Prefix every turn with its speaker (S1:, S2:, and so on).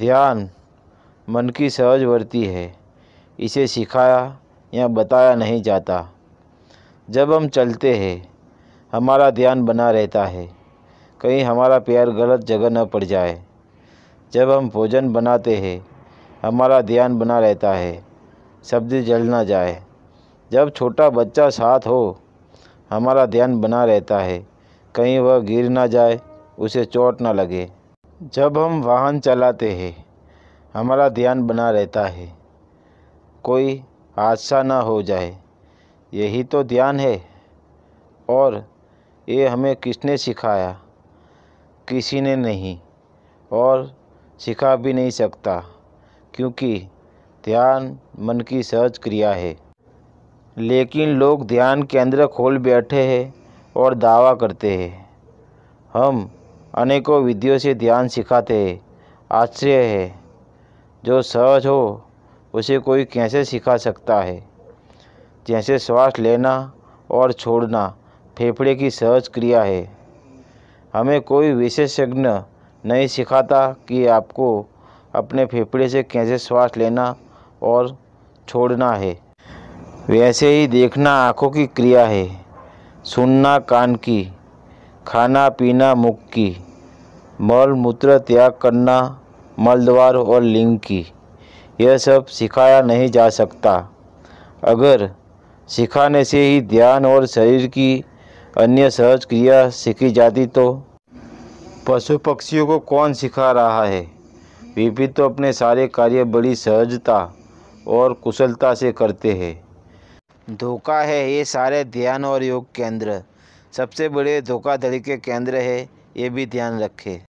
S1: ध्यान मन की सहज वर्ती है इसे सिखाया या बताया नहीं जाता जब हम चलते हैं हमारा ध्यान बना रहता है कहीं हमारा प्यार गलत जगह न पड़ जाए जब हम भोजन बनाते हैं हमारा ध्यान बना रहता है सब्जी जल ना जाए जब छोटा बच्चा साथ हो हमारा ध्यान बना रहता है कहीं वह गिर ना जाए उसे चोट ना लगे जब हम वाहन चलाते हैं हमारा ध्यान बना रहता है कोई हादसा ना हो जाए यही तो ध्यान है और ये हमें किसने सिखाया किसी ने नहीं और सिखा भी नहीं सकता क्योंकि ध्यान मन की सहज क्रिया है लेकिन लोग ध्यान केंद्र खोल बैठे हैं और दावा करते हैं हम अनेकों विधियों से ध्यान सिखाते हैं आश्चर्य है जो सहज हो उसे कोई कैसे सिखा सकता है जैसे श्वास लेना और छोड़ना फेफड़े की सहज क्रिया है हमें कोई विशेषज्ञ नहीं सिखाता कि आपको अपने फेफड़े से कैसे श्वास लेना और छोड़ना है वैसे ही देखना आँखों की क्रिया है सुनना कान की खाना पीना मुख की मल मूत्र त्याग करना मलद्वार और लिंग की यह सब सिखाया नहीं जा सकता अगर सिखाने से ही ध्यान और शरीर की अन्य सहज क्रिया सीखी जाती तो पशु पक्षियों को कौन सिखा रहा है विपिन तो अपने सारे कार्य बड़ी सहजता और कुशलता से करते हैं धोखा है ये सारे ध्यान और योग केंद्र सबसे बड़े धोखाधड़ी के केंद्र है ये भी ध्यान रखें